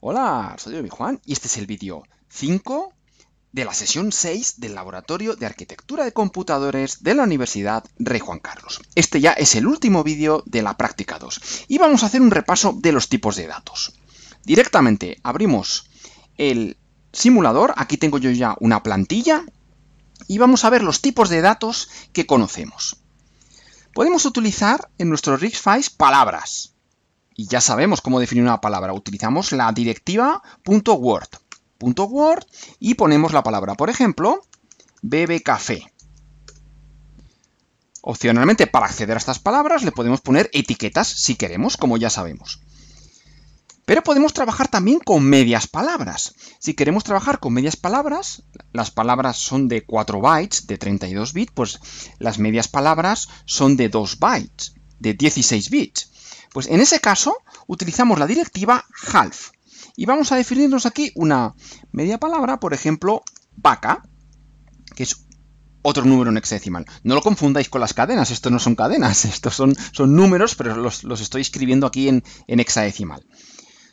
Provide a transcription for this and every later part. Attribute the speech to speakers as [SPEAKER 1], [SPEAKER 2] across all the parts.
[SPEAKER 1] Hola, soy Obi Juan y este es el vídeo 5 de la sesión 6 del Laboratorio de Arquitectura de Computadores de la Universidad Rey Juan Carlos. Este ya es el último vídeo de la práctica 2 y vamos a hacer un repaso de los tipos de datos. Directamente abrimos el simulador, aquí tengo yo ya una plantilla y vamos a ver los tipos de datos que conocemos. Podemos utilizar en nuestro RISC-Files palabras, y ya sabemos cómo definir una palabra. Utilizamos la directiva .word, .word y ponemos la palabra. Por ejemplo, bebe café. Opcionalmente, para acceder a estas palabras, le podemos poner etiquetas si queremos, como ya sabemos. Pero podemos trabajar también con medias palabras. Si queremos trabajar con medias palabras, las palabras son de 4 bytes, de 32 bits, pues las medias palabras son de 2 bytes, de 16 bits. Pues en ese caso utilizamos la directiva half y vamos a definirnos aquí una media palabra, por ejemplo, vaca, que es otro número en hexadecimal. No lo confundáis con las cadenas, esto no son cadenas, estos son, son números, pero los, estoy escribiendo aquí en, hexadecimal.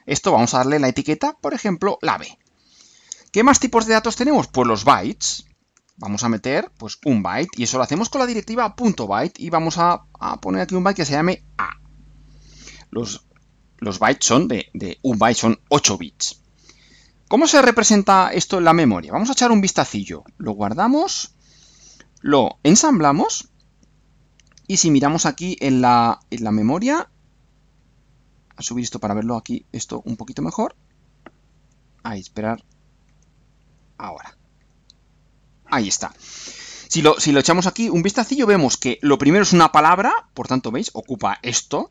[SPEAKER 1] Esto vamos a darle la etiqueta, por ejemplo, la B. ¿Qué más tipos de datos tenemos? Pues los bytes. Vamos a meter pues un byte y eso lo hacemos con la directiva .byte y vamos a, a poner aquí un byte que se llame A. Los, bytes son de, un byte, son 8 bits. ¿Cómo se representa esto en la memoria? Vamos a echar un vistacillo. Lo guardamos, lo ensamblamos y si miramos aquí en la, memoria, a subir esto para verlo aquí, esto un poquito mejor. Ahí, esperar. Ahora. Ahí está. Si lo, si lo echamos aquí un vistacillo, vemos que lo primero es una palabra, por tanto, ¿veis? Ocupa esto,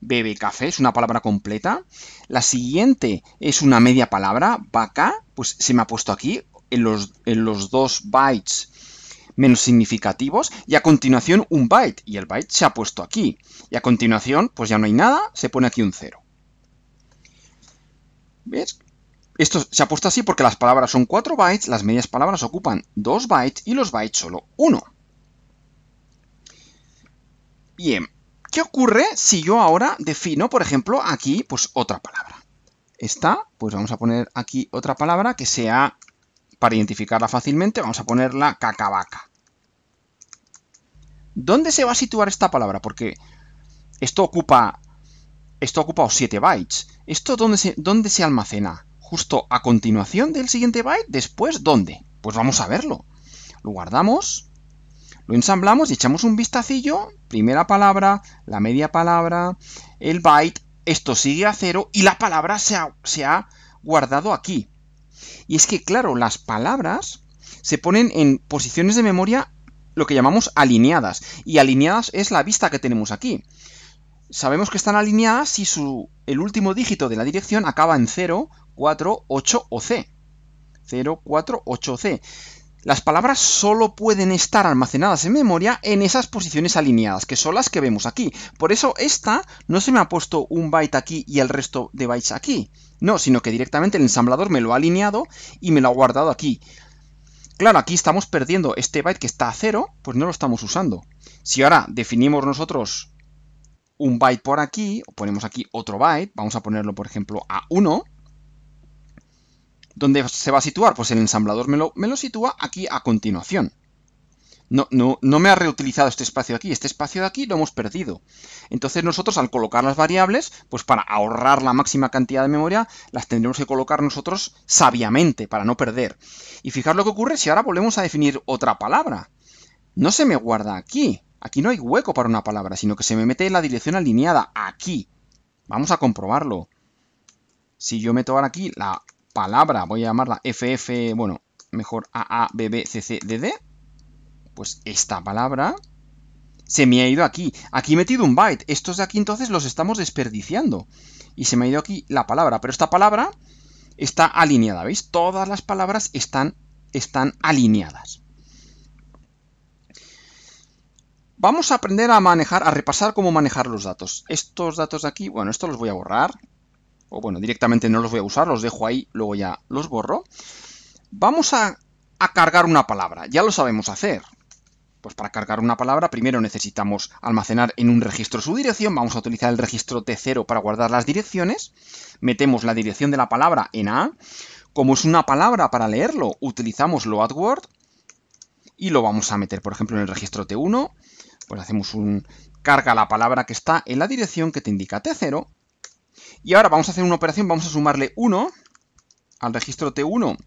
[SPEAKER 1] bebe café, es una palabra completa. La siguiente es una media palabra, vaca, pues se me ha puesto aquí en los, en los dos bytes menos significativos y a continuación un byte y el byte se ha puesto aquí y a continuación pues ya no hay nada, se pone aquí un cero. ¿Ves? Esto se ha puesto así porque las palabras son 4 bytes, las medias palabras ocupan 2 bytes y los bytes solo 1. Bien, ¿Qué ocurre si yo ahora defino, por ejemplo, aquí pues otra palabra? Esta, pues vamos a poner aquí otra palabra que sea, para identificarla fácilmente, vamos a ponerla cacabaca. ¿Dónde se va a situar esta palabra? Porque esto ocupa, esto ocupa 7 bytes. ¿Esto dónde se, dónde se almacena? ¿Justo a continuación del siguiente byte? ¿Después dónde? Pues vamos a verlo. Lo guardamos lo ensamblamos y echamos un vistacillo. Primera palabra, la media palabra, el byte. Esto sigue a cero y la palabra se ha, guardado aquí. Y es que, claro, las palabras se ponen en posiciones de memoria lo que llamamos alineadas. Y alineadas es la vista que tenemos aquí. Sabemos que están alineadas si el último dígito de la dirección acaba en 0, 4, 8 o C. 0, 4, 8 C. Las palabras solo pueden estar almacenadas en memoria en esas posiciones alineadas, que son las que vemos aquí. Por eso esta no se me ha puesto un byte aquí y el resto de bytes aquí. No, sino que directamente el ensamblador me lo ha alineado y me lo ha guardado aquí. Claro, aquí estamos perdiendo este byte que está a cero, pues no lo estamos usando. Si ahora definimos nosotros un byte por aquí, o ponemos aquí otro byte, vamos a ponerlo por ejemplo a 1, ¿Dónde se va a situar? Pues el ensamblador me lo, me lo sitúa aquí a continuación. No, no, me ha reutilizado este espacio aquí, este espacio de aquí lo hemos perdido. Entonces nosotros al colocar las variables, pues para ahorrar la máxima cantidad de memoria, las tendremos que colocar nosotros sabiamente, para no perder. Y fijar lo que ocurre si ahora volvemos a definir otra palabra. No se me guarda aquí, aquí no hay hueco para una palabra, sino que se me mete en la dirección alineada, aquí. Vamos a comprobarlo. Si yo meto ahora aquí la palabra, voy a llamarla FF, bueno, mejor AABBCCDD, pues esta palabra se me ha ido aquí. Aquí he metido un byte. Estos de aquí entonces los estamos desperdiciando. Y se me ha ido aquí la palabra. Pero esta palabra está alineada, ¿veis? Todas las palabras están, están alineadas. Vamos a aprender a manejar, a repasar cómo manejar los datos. Estos datos de aquí, bueno, estos los voy a borrar o bueno, directamente no los voy a usar, los dejo ahí, luego ya los borro. Vamos a, cargar una palabra, ya lo sabemos hacer. Pues para cargar una palabra primero necesitamos almacenar en un registro su dirección, vamos a utilizar el registro T0 para guardar las direcciones, metemos la dirección de la palabra en A, como es una palabra para leerlo, utilizamos Load Word y lo vamos a meter, por ejemplo, en el registro T1, pues hacemos un carga la palabra que está en la dirección que te indica T0 y ahora vamos a hacer una operación, vamos a sumarle 1 al registro T1.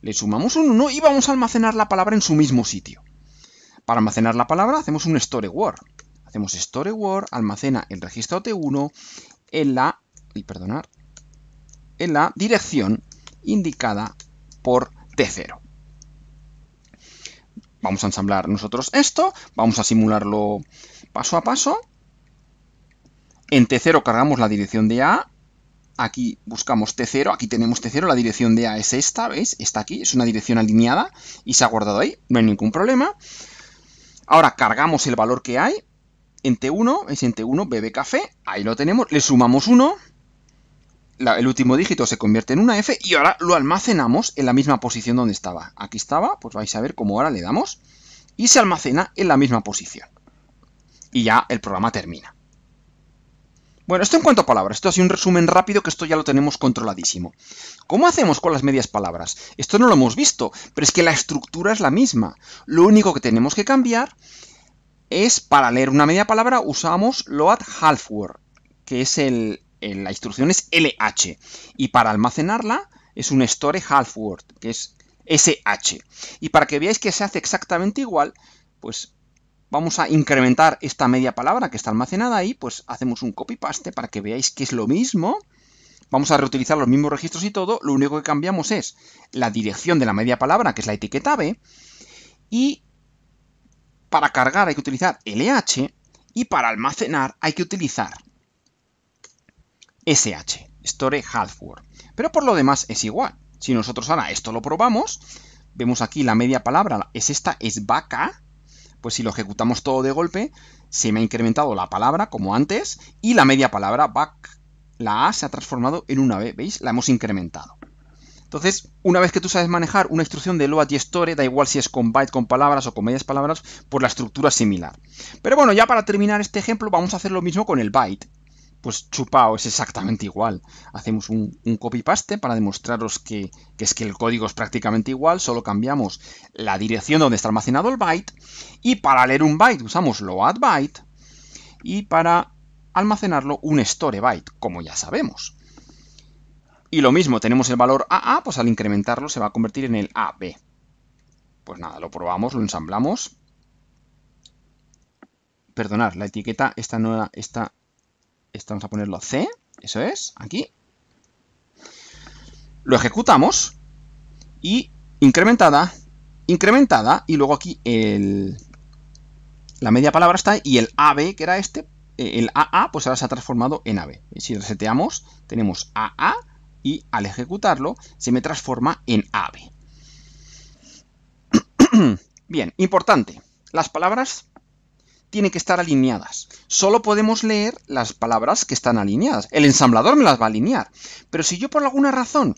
[SPEAKER 1] Le sumamos un 1 y vamos a almacenar la palabra en su mismo sitio. Para almacenar la palabra hacemos un store word. Hacemos store word, almacena el registro T1 en la, y perdonar, en la dirección indicada por T0 vamos a ensamblar nosotros esto, vamos a simularlo paso a paso. En T0 cargamos la dirección de A, aquí buscamos T0, aquí tenemos T0, la dirección de A es esta, ¿veis? Está aquí, es una dirección alineada y se ha guardado ahí, no hay ningún problema. Ahora cargamos el valor que hay en T1, es en T1 bebe café, ahí lo tenemos, le sumamos 1, el último dígito se convierte en una F y ahora lo almacenamos en la misma posición donde estaba. Aquí estaba, pues vais a ver cómo ahora le damos y se almacena en la misma posición. Y ya el programa termina. Bueno, esto en cuanto a palabras, esto ha sido un resumen rápido que esto ya lo tenemos controladísimo. ¿Cómo hacemos con las medias palabras? Esto no lo hemos visto, pero es que la estructura es la misma. Lo único que tenemos que cambiar es, para leer una media palabra, usamos load HALFWORD, que es el, la instrucción es LH, y para almacenarla es un store HALFWORD, que es SH. Y para que veáis que se hace exactamente igual, pues Vamos a incrementar esta media palabra que está almacenada ahí, pues hacemos un copy-paste para que veáis que es lo mismo. Vamos a reutilizar los mismos registros y todo, lo único que cambiamos es la dirección de la media palabra, que es la etiqueta B, y para cargar hay que utilizar LH, y para almacenar hay que utilizar SH, Store Hardware. Pero por lo demás es igual. Si nosotros ahora esto lo probamos, vemos aquí la media palabra es esta, es vaca, pues si lo ejecutamos todo de golpe, se me ha incrementado la palabra, como antes, y la media palabra, back, la A se ha transformado en una B, ¿veis? La hemos incrementado. Entonces, una vez que tú sabes manejar una instrucción de load y store, da igual si es con byte, con palabras o con medias palabras, por pues la estructura similar. Pero bueno, ya para terminar este ejemplo, vamos a hacer lo mismo con el byte pues chupao, es exactamente igual. Hacemos un, copy-paste para demostraros que, es que el código es prácticamente igual, solo cambiamos la dirección donde está almacenado el byte, y para leer un byte usamos load byte, y para almacenarlo un store byte, como ya sabemos. Y lo mismo, tenemos el valor AA, pues al incrementarlo se va a convertir en el AB. Pues nada, lo probamos, lo ensamblamos. Perdonad, la etiqueta, esta no está estamos a ponerlo C, eso es, aquí. Lo ejecutamos y incrementada, incrementada, y luego aquí el, la media palabra está y el AB, que era este, eh, el AA, pues ahora se ha transformado en AB. Si reseteamos, tenemos AA y al ejecutarlo se me transforma en AB. Bien, importante, las palabras tienen que estar alineadas. Solo podemos leer las palabras que están alineadas. El ensamblador me las va a alinear. Pero si yo por alguna razón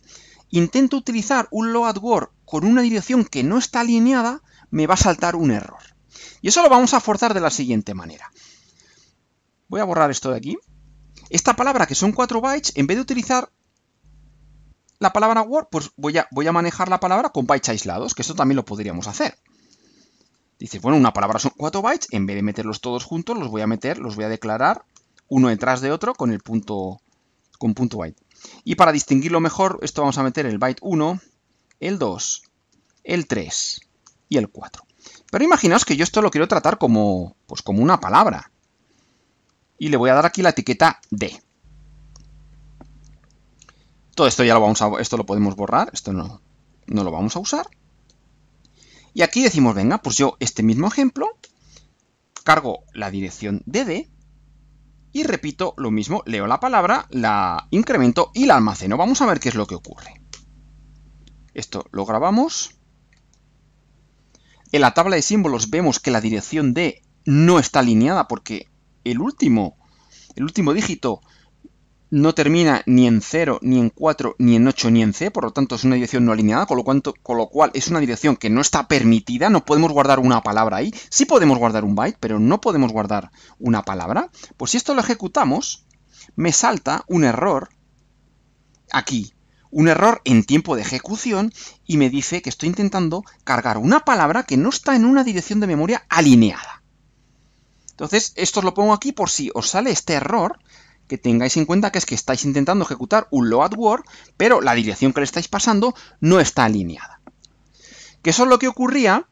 [SPEAKER 1] intento utilizar un load word con una dirección que no está alineada, me va a saltar un error. Y eso lo vamos a forzar de la siguiente manera. Voy a borrar esto de aquí. Esta palabra, que son 4 bytes, en vez de utilizar la palabra word, pues voy a, voy a manejar la palabra con bytes aislados, que esto también lo podríamos hacer. Dices, bueno, una palabra son 4 bytes, en vez de meterlos todos juntos, los voy a meter, los voy a declarar uno detrás de otro con el punto, con punto byte. Y para distinguirlo mejor, esto vamos a meter el byte 1, el 2, el 3 y el 4. Pero imaginaos que yo esto lo quiero tratar como, pues como una palabra. Y le voy a dar aquí la etiqueta D. Todo esto ya lo vamos a, esto lo podemos borrar, esto no, no lo vamos a usar. Y aquí decimos, venga, pues yo este mismo ejemplo, cargo la dirección dd y repito lo mismo, leo la palabra, la incremento y la almaceno. Vamos a ver qué es lo que ocurre. Esto lo grabamos. En la tabla de símbolos vemos que la dirección D no está alineada porque el último, el último dígito no termina ni en 0, ni en 4, ni en 8, ni en C, por lo tanto es una dirección no alineada, con lo, cual es una dirección que no está permitida, no podemos guardar una palabra ahí, sí podemos guardar un byte, pero no podemos guardar una palabra. Pues si esto lo ejecutamos, me salta un error aquí, un error en tiempo de ejecución y me dice que estoy intentando cargar una palabra que no está en una dirección de memoria alineada. Entonces, esto os lo pongo aquí por si os sale este error, que tengáis en cuenta que es que estáis intentando ejecutar un load word, pero la dirección que le estáis pasando no está alineada. Que eso es lo que ocurría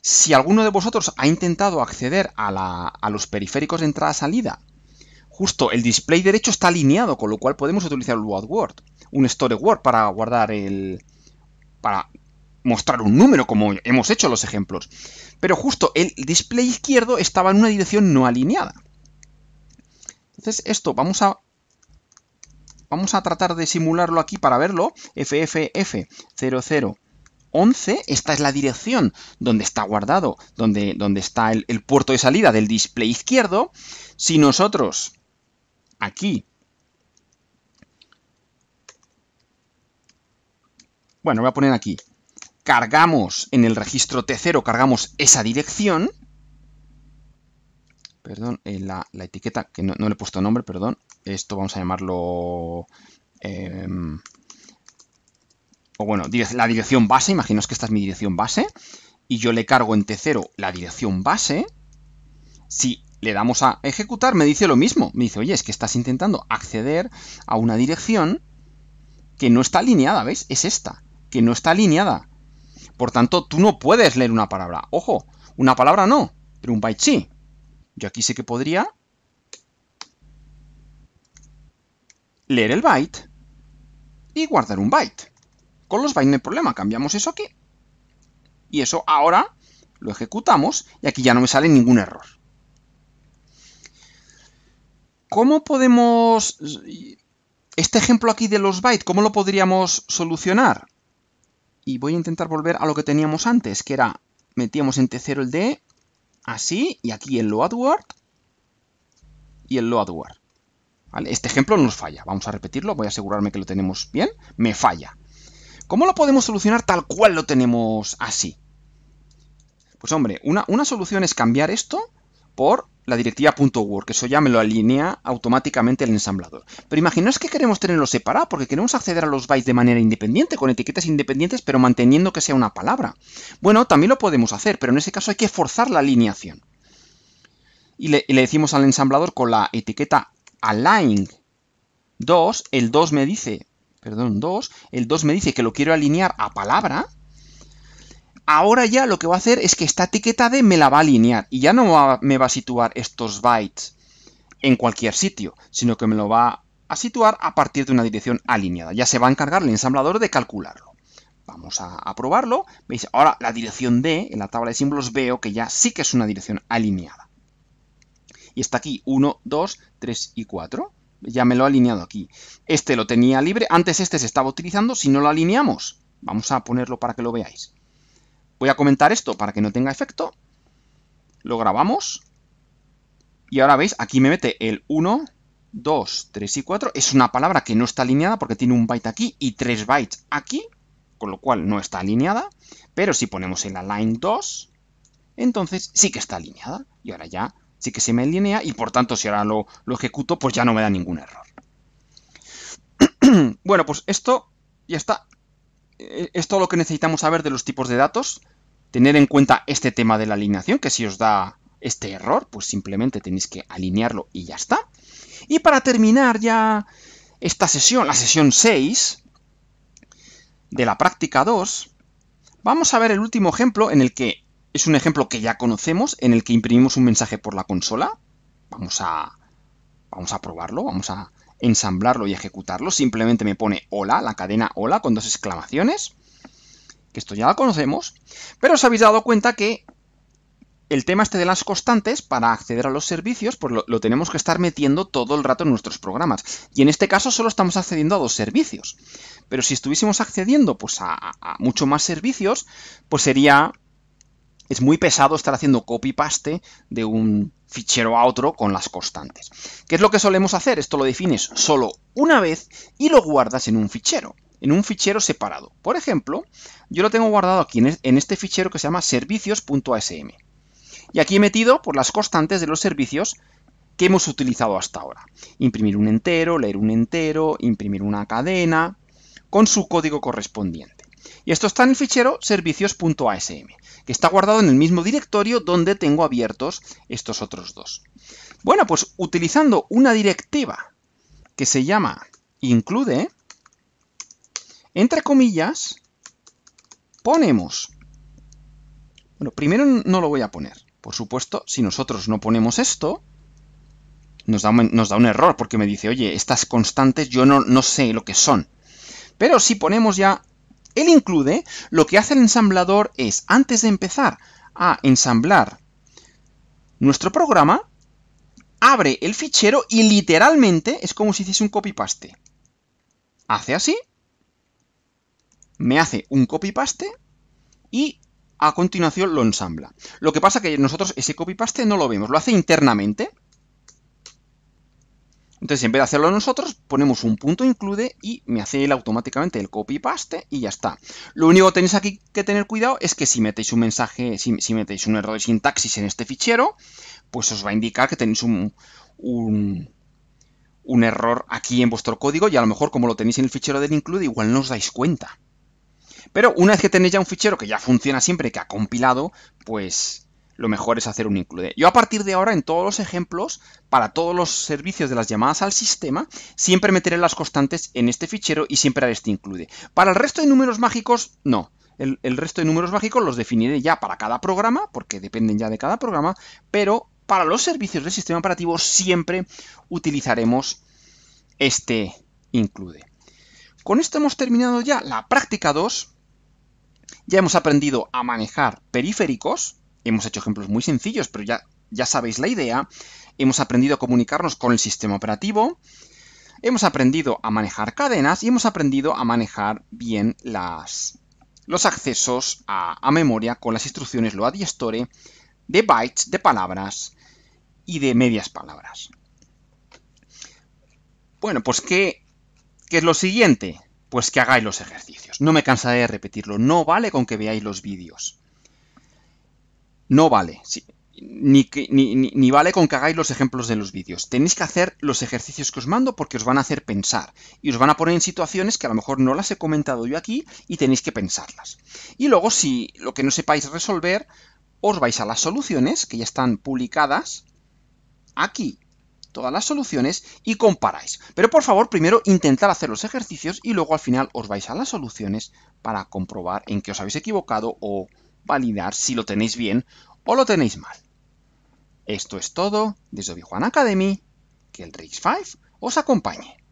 [SPEAKER 1] si alguno de vosotros ha intentado acceder a, los periféricos de entrada-salida. Justo el display derecho está alineado, con lo cual podemos utilizar un load word, un store word para guardar el... para mostrar un número como hemos hecho los ejemplos. Pero justo el display izquierdo estaba en una dirección no alineada esto vamos a vamos a tratar de simularlo aquí para verlo, FFF0011, esta es la dirección donde está guardado, donde, donde está el, el, puerto de salida del display izquierdo. Si nosotros aquí... Bueno, voy a poner aquí. Cargamos en el registro T0, cargamos esa dirección, perdón, eh, la, etiqueta, que no, le he puesto nombre, perdón, esto vamos a llamarlo... Em, o bueno, la dirección base, imaginaos que esta es mi dirección base, y yo le cargo en T0 la dirección base, si le damos a ejecutar me dice lo mismo, me dice, oye, es que estás intentando acceder a una dirección que no está alineada, ¿veis? Es esta, que no está alineada. Por tanto, tú no puedes leer una palabra. Ojo, una palabra no, pero un byte sí. Yo aquí sé que podría leer el byte y guardar un byte. Con los bytes no hay problema, cambiamos eso aquí. Y eso ahora lo ejecutamos y aquí ya no me sale ningún error. ¿Cómo podemos... Este ejemplo aquí de los bytes, ¿cómo lo podríamos solucionar? Y voy a intentar volver a lo que teníamos antes, que era metíamos en T0 el D, así y aquí el AdWord, y el loadword. Este ejemplo nos falla. Vamos a repetirlo, voy a asegurarme que lo tenemos bien. Me falla. ¿Cómo lo podemos solucionar tal cual lo tenemos así? Pues hombre, una, una solución es cambiar esto por la directiva que eso ya me lo alinea automáticamente el ensamblador. Pero imaginaos que queremos tenerlo separado, porque queremos acceder a los bytes de manera independiente, con etiquetas independientes, pero manteniendo que sea una palabra. Bueno, también lo podemos hacer, pero en ese caso hay que forzar la alineación. Y le, le decimos al ensamblador con la etiqueta align 2, el 2 me dice, perdón, 2, el 2 me dice que lo quiero alinear a palabra, ahora ya lo que va a hacer es que esta etiqueta D me la va a alinear y ya no me va a situar estos bytes en cualquier sitio, sino que me lo va a situar a partir de una dirección alineada. Ya se va a encargar el ensamblador de calcularlo. Vamos a, probarlo. ¿Veis? Ahora la dirección D en la tabla de símbolos veo que ya sí que es una dirección alineada. Y está aquí 1, 2, 3 y 4. Ya me lo ha alineado aquí. Este lo tenía libre. Antes este se estaba utilizando. Si no lo alineamos, vamos a ponerlo para que lo veáis. Voy a comentar esto para que no tenga efecto. Lo grabamos. Y ahora veis, aquí me mete el 1, 2, 3 y 4. Es una palabra que no está alineada porque tiene un byte aquí y 3 bytes aquí, con lo cual no está alineada. Pero si ponemos el align 2, entonces sí que está alineada. Y ahora ya sí que se me alinea y por tanto si ahora lo, lo ejecuto, pues ya no me da ningún error. bueno, pues esto ya está eh, es todo lo que necesitamos saber de los tipos de datos. Tener en cuenta este tema de la alineación, que si os da este error, pues simplemente tenéis que alinearlo y ya está. Y para terminar ya esta sesión, la sesión 6 de la práctica 2, vamos a ver el último ejemplo en el que, es un ejemplo que ya conocemos, en el que imprimimos un mensaje por la consola. Vamos a, vamos a probarlo, vamos a ensamblarlo y ejecutarlo, simplemente me pone hola, la cadena hola con dos exclamaciones, que esto ya lo conocemos, pero os habéis dado cuenta que el tema este de las constantes, para acceder a los servicios, pues lo, tenemos que estar metiendo todo el rato en nuestros programas. Y en este caso solo estamos accediendo a dos servicios. Pero si estuviésemos accediendo pues, a, a mucho más servicios, pues sería es muy pesado estar haciendo copy-paste de un fichero a otro con las constantes. ¿Qué es lo que solemos hacer? Esto lo defines solo una vez y lo guardas en un fichero, en un fichero separado. Por ejemplo, yo lo tengo guardado aquí en este fichero que se llama servicios.asm. Y aquí he metido por las constantes de los servicios que hemos utilizado hasta ahora. Imprimir un entero, leer un entero, imprimir una cadena, con su código correspondiente. Y esto está en el fichero servicios.asm, que está guardado en el mismo directorio donde tengo abiertos estos otros dos. Bueno, pues utilizando una directiva que se llama include, entre comillas, ponemos. Bueno, primero no lo voy a poner. Por supuesto, si nosotros no ponemos esto, nos da, un, error porque me dice, oye, estas constantes yo no sé lo que son. Pero si ponemos ya él incluye, lo que hace el ensamblador es, antes de empezar a ensamblar nuestro programa, abre el fichero y literalmente es como si hiciese un copy-paste. Hace así, me hace un copy-paste y a continuación lo ensambla. Lo que pasa que nosotros ese copy-paste no lo vemos, lo hace internamente. Entonces, en vez de hacerlo nosotros, ponemos un punto include y me hace él automáticamente el copy paste y ya está. Lo único que tenéis aquí que tener cuidado es que si metéis un mensaje, si, metéis un error de sintaxis en este fichero, pues os va a indicar que tenéis un, un, un, error aquí en vuestro código y a lo mejor como lo tenéis en el fichero del include igual no os dais cuenta. Pero una vez que tenéis ya un fichero que ya funciona siempre, que ha compilado, pues lo mejor es hacer un include. Yo a partir de ahora, en todos los ejemplos, para todos los servicios de las llamadas al sistema, siempre meteré las constantes en este fichero y siempre haré este include. Para el resto de números mágicos, no. El, resto de números mágicos los definiré ya para cada programa, porque dependen ya de cada programa, pero para los servicios del sistema operativo siempre utilizaremos este include. Con esto hemos terminado ya la práctica 2. Ya hemos aprendido a manejar periféricos, Hemos hecho ejemplos muy sencillos, pero ya, ya sabéis la idea. Hemos aprendido a comunicarnos con el sistema operativo. Hemos aprendido a manejar cadenas y hemos aprendido a manejar bien las, los accesos a, memoria con las instrucciones load y store de bytes, de palabras y de medias palabras. Bueno, pues ¿qué, ¿qué, es lo siguiente? Pues que hagáis los ejercicios. No me cansaré de repetirlo. No vale con que veáis los vídeos no vale. ni, ni, vale con que hagáis los ejemplos de los vídeos. Tenéis que hacer los ejercicios que os mando porque os van a hacer pensar y os van a poner en situaciones que a lo mejor no las he comentado yo aquí y tenéis que pensarlas. Y luego si lo que no sepáis resolver, os vais a las soluciones que ya están publicadas aquí todas las soluciones y comparáis. Pero por favor, primero intentad hacer los ejercicios y luego al final os vais a las soluciones para comprobar en qué os habéis equivocado o validar si lo tenéis bien o lo tenéis mal. Esto es todo desde Obi-Juan Academy. Que el Rix 5 os acompañe.